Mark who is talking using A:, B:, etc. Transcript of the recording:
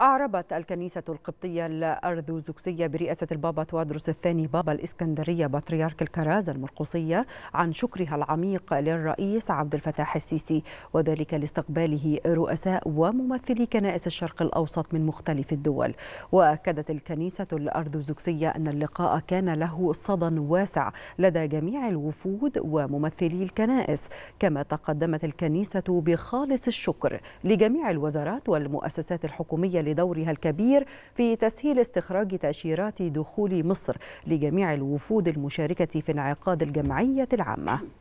A: أعربت الكنيسة القبطية الأرثوذكسية برئاسة البابا توادرس الثاني بابا الإسكندرية بطريرك الكرازة المرقصية عن شكرها العميق للرئيس عبد الفتاح السيسي وذلك لاستقباله رؤساء وممثلي كنائس الشرق الأوسط من مختلف الدول وأكدت الكنيسة الأرثوذكسية أن اللقاء كان له صدى واسع لدى جميع الوفود وممثلي الكنائس كما تقدمت الكنيسة بخالص الشكر لجميع الوزارات والمؤسسات الحكومية لدورها الكبير في تسهيل استخراج تأشيرات دخول مصر لجميع الوفود المشاركة في انعقاد الجمعية العامة